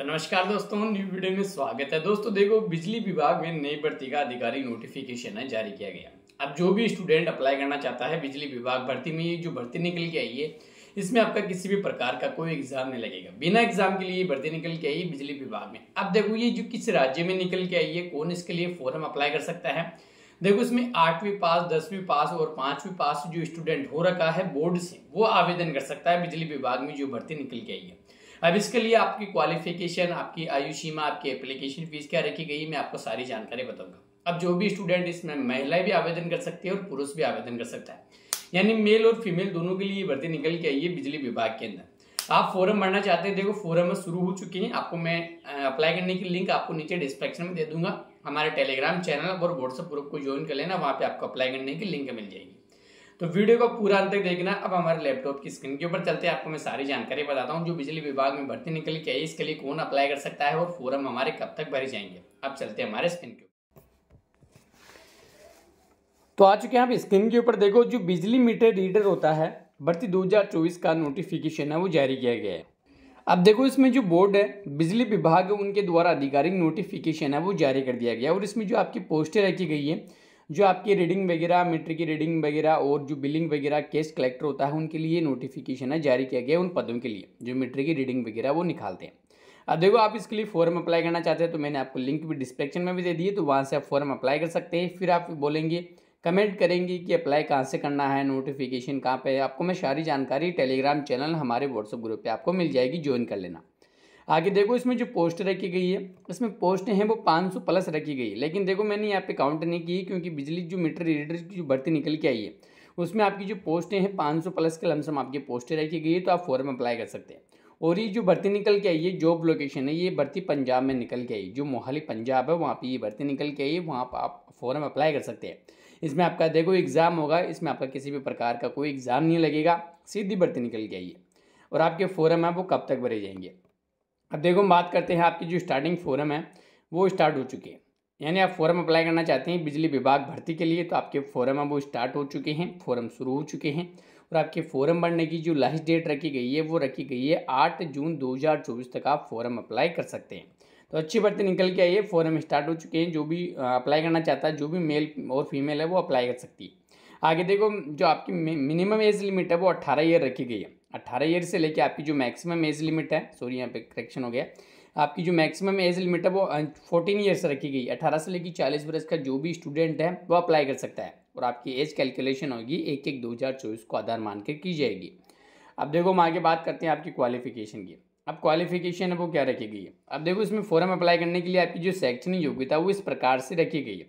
तो नमस्कार दोस्तों न्यू वीडियो में स्वागत है दोस्तों देखो बिजली विभाग में नई भर्ती का अधिकारी नोटिफिकेशन है जारी किया गया अब जो भी स्टूडेंट अप्लाई करना चाहता है बिजली विभाग भर्ती में जो भर्ती निकल के आई है इसमें आपका किसी भी प्रकार का कोई एग्जाम नहीं लगेगा बिना एग्जाम के लिए भर्ती निकल के आई बिजली विभाग में अब देखो ये जो किस राज्य में निकल के आई है कौन इसके लिए फॉर्म अप्लाई कर सकता है देखो इसमें आठवीं पास दसवीं पास और पांचवी पास जो स्टूडेंट हो रखा है बोर्ड से वो आवेदन कर सकता है बिजली विभाग में जो भर्ती निकल के आई है अब इसके लिए आपकी क्वालिफिकेशन आपकी आयु सीमा आपकी एप्लीकेशन फीस क्या रखी गई मैं आपको सारी जानकारी बताऊंगा अब जो भी स्टूडेंट इसमें महिलाएं भी आवेदन कर सकती है और पुरुष भी आवेदन कर सकता है यानी मेल और फीमेल दोनों के लिए भर्ती निकल के आई है बिजली विभाग के अंदर आप फॉरम भरना चाहते हैं देखो फॉरम शुरू हो चुके हैं आपको मैं अप्लाई करने की लिंक आपको नीचे डिस्क्रिप्शन में दे दूंगा हमारे टेलीग्राम चैनल और व्हाट्सएप ग्रुप को ज्वाइन कर लेना वहाँ पे आपको अप्लाई करने की लिंक मिल जाएगी तो वीडियो को पूरा अंत तक देखना अब हमारे लैपटॉप की स्क्रीन के ऊपर चलते हैं आपको मैं सारी जानकारी बताता हूँ जो बिजली विभाग में भर्ती निकली क्या इसके लिए कौन अप्लाई कर सकता है और फॉरम हमारे कब तक भरे जाएंगे अब चलते हैं हमारे स्क्रीन के तो आ चुके हैं आप स्क्रीन के ऊपर देखो जो बिजली मीटर रीडर होता है भर्ती 2024 का नोटिफिकेशन है वो जारी किया गया है अब देखो इसमें जो बोर्ड है बिजली विभाग उनके द्वारा आधिकारिक नोटिफिकेशन है वो जारी कर दिया गया और इसमें जो आपकी पोस्टें रखी गई है जो आपकी रीडिंग वगैरह मीटर की रीडिंग वगैरह और जो बिलिंग वगैरह केस कलेक्टर होता है उनके लिए नोटिफिकेशन है जारी किया गया उन पदों के लिए जो मीटर की रीडिंग वगैरह वो निकालते हैं अब देखो आप इसके लिए फॉर्म अप्लाई करना चाहते हैं तो मैंने आपको लिंक भी डिस्क्रिप्शन में भी दे दिए तो वहाँ से आप फॉर्म अप्लाई कर सकते हैं फिर आप बोलेंगे कमेंट करेंगे कि अप्लाई कहाँ से करना है नोटिफिकेशन कहाँ पे है आपको मैं सारी जानकारी टेलीग्राम चैनल हमारे व्हाट्सअप ग्रुप पे आपको मिल जाएगी ज्वाइन कर लेना आगे देखो इसमें जो पोस्ट रखी गई है इसमें पोस्टें हैं वो 500 प्लस रखी गई है लेकिन देखो मैंने यहाँ पे काउंट नहीं की क्योंकि बिजली जो मीटर रीडर की जो भर्ती निकल के आई है उसमें आपकी जो पोस्टें हैं सौ प्लस के लमसम आपकी पोस्टें रखी गई है तो आप फॉर्म अप्लाई कर सकते हैं और ये जो भर्ती निकल के आई है जॉब लोकेशन है ये भर्ती पंजाब में निकल के आई जो मोहाली पंजाब है वहाँ पर ये भर्ती निकल के आई है वहाँ पर आप फॉर्म अप्लाई कर सकते हैं इसमें आपका देखो एग्ज़ाम होगा इसमें आपका किसी भी प्रकार का कोई एग्ज़ाम नहीं लगेगा सीधी भर्ती निकल के आई है और आपके फॉर्म है वो कब तक भरे जाएंगे अब देखो हम बात करते हैं आपकी जो स्टार्टिंग फोरम है वो स्टार्ट हो चुकी है यानी आप फॉरम अप्लाई करना चाहते हैं बिजली विभाग भर्ती के लिए तो आपके फॉरम अब वो स्टार्ट हो चुके हैं फॉरम शुरू हो चुके हैं और आपके फॉर्म भरने की जो लास्ट डेट रखी गई है वो रखी गई है आठ जून दो तक आप फॉरम अप्लाई कर सकते हैं तो अच्छी भर्ती निकल के आई है फॉरम स्टार्ट हो चुके हैं जो भी अप्लाई करना चाहता है जो भी मेल और फीमेल है वो अप्लाई कर सकती है आगे देखो जो आपकी मिनिमम एज लिमिट है वो अट्ठारह ईयर रखी गई है अट्ठारह ईयर से लेके आपकी जो मैक्सिमम एज लिमिट है सॉरी यहाँ पे करेक्शन हो गया आपकी जो मैक्सिमम एज लिमिट है वो फोर्टीन अं, ईयर्स रखी गई अठारह से लेके चालीस वर्ष का जो भी स्टूडेंट है वो अप्लाई कर सकता है और आपकी एज कैलकुलेशन होगी एक एक दो हज़ार चौबीस को आधार मानकर की जाएगी अब देखो हम आगे बात करते हैं आपकी क्वालिफिकेशन की अब क्वालिफिकेशन है वो क्या रखी गई है अब देखो इसमें फॉर्म अप्लाई करने के लिए आपकी जो शैक्षणिक योग्यता वो इस प्रकार से रखी गई है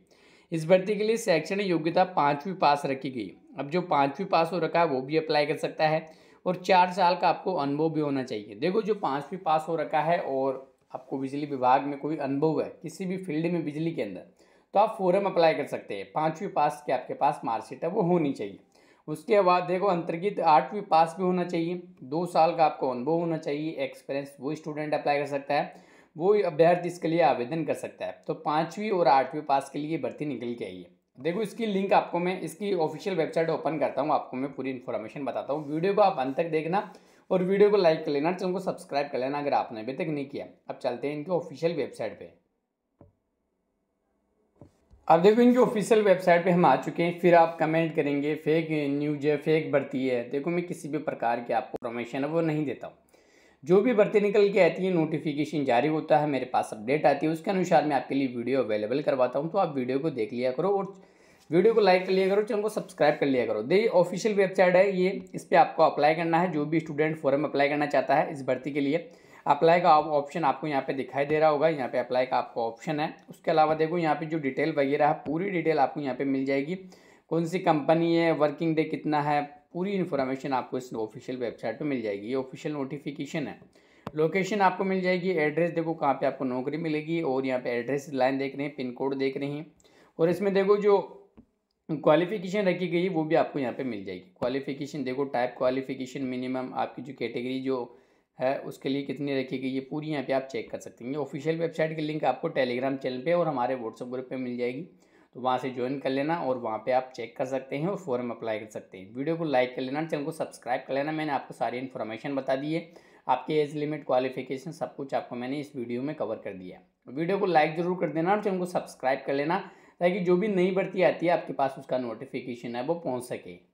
इस भर्ती के लिए शैक्षणिक योग्यता पाँचवीं पास रखी गई है अब जो पाँचवीं पास हो रखा है वो भी अप्लाई कर सकता है और चार साल का आपको अनुभव भी होना चाहिए देखो जो पाँचवीं पास हो रखा है और आपको बिजली विभाग में कोई अनुभव है किसी भी फील्ड में बिजली के अंदर तो आप फॉरम अप्लाई कर सकते हैं पाँचवीं पास के आपके पास मार्कशीट है वो होनी चाहिए उसके बाद देखो अंतर्गत आठवीं पास भी होना चाहिए दो साल का आपको अनुभव होना चाहिए एक्सपीरियंस वो स्टूडेंट अप्लाई कर सकता है वो अभ्यर्थी इसके लिए आवेदन कर सकता है तो पाँचवीं और आठवीं पास के लिए भर्ती निकल के आई है देखो इसकी लिंक आपको मैं इसकी ऑफिशियल वेबसाइट ओपन करता हूँ आपको मैं पूरी इन्फॉर्मेशन बताता हूँ वीडियो को आप अंत तक देखना और वीडियो को लाइक कर लेना चैनल को सब्सक्राइब कर लेना अगर आपने अभी तक नहीं किया अब चलते हैं इनके ऑफिशियल वेबसाइट पे अब देखो इनकी ऑफिशियल वेबसाइट पे हम आ चुके हैं फिर आप कमेंट करेंगे फेक न्यूज है फेक भर्ती है देखो मैं किसी भी प्रकार की आपको इन्फॉर्मेशन है वो नहीं देता हूँ जो भी भर्ती निकल के आती है नोटिफिकेशन जारी होता है मेरे पास अपडेट आती है उसके अनुसार मैं आपके लिए वीडियो अवेलेबल करवाता हूँ तो आप वीडियो को देख लिया करो और वीडियो को लाइक कर लिया करो चैनल को सब्सक्राइब कर लिया करो देखिए ऑफिशियल वेबसाइट है ये इस पर आपको अप्लाई करना है जो भी स्टूडेंट फॉरम अप्लाई करना चाहता है इस भर्ती के लिए अप्लाई का ऑप्शन आपको यहाँ पे दिखाई दे रहा होगा यहाँ पे अप्लाई का आपका ऑप्शन है उसके अलावा देखो यहाँ पे जो डिटेल वगैरह है पूरी डिटेल आपको यहाँ पे मिल जाएगी कौन सी कंपनी है वर्किंग डे कितना है पूरी इन्फॉर्मेशन आपको इस ऑफिशियल वेबसाइट पर मिल जाएगी ये ऑफिशियल नोटिफिकेशन है लोकेशन आपको मिल जाएगी एड्रेस देखो कहाँ पर आपको नौकरी मिलेगी और यहाँ पर एड्रेस लाइन देख रहे हैं पिन कोड देख रहे हैं और इसमें देखो जो क्वालिफिकेशन रखी गई है वो भी आपको यहाँ पे मिल जाएगी क्वालिफिकेशन देखो टाइप क्वालिफिकेशन मिनिमम आपकी जो कैटेगरी जो है उसके लिए कितनी रखी गई है पूरी यहाँ पे आप चेक कर सकते हैं ये ऑफिशियल वेबसाइट की लिंक आपको टेलीग्राम चैनल पे और हमारे व्हाट्सअप ग्रुप पे मिल जाएगी तो वहाँ से ज्वाइन कर लेना और वहाँ पर आप चेक कर सकते हैं और फॉर्म अप्लाई कर सकते हैं वीडियो को लाइक कर लेना चैनल को सब्सक्राइब कर लेना मैंने आपको सारी इन्फॉर्मेशन बता दी है आपके एज लिमिट क्वालिफिकेशन सब कुछ आपको मैंने इस वीडियो में कवर कर दिया वीडियो को लाइक ज़रूर कर देना और चैनल को सब्सक्राइब कर लेना ताकि जो भी नई भर्ती आती है आपके पास उसका नोटिफिकेशन है वो पहुँच सके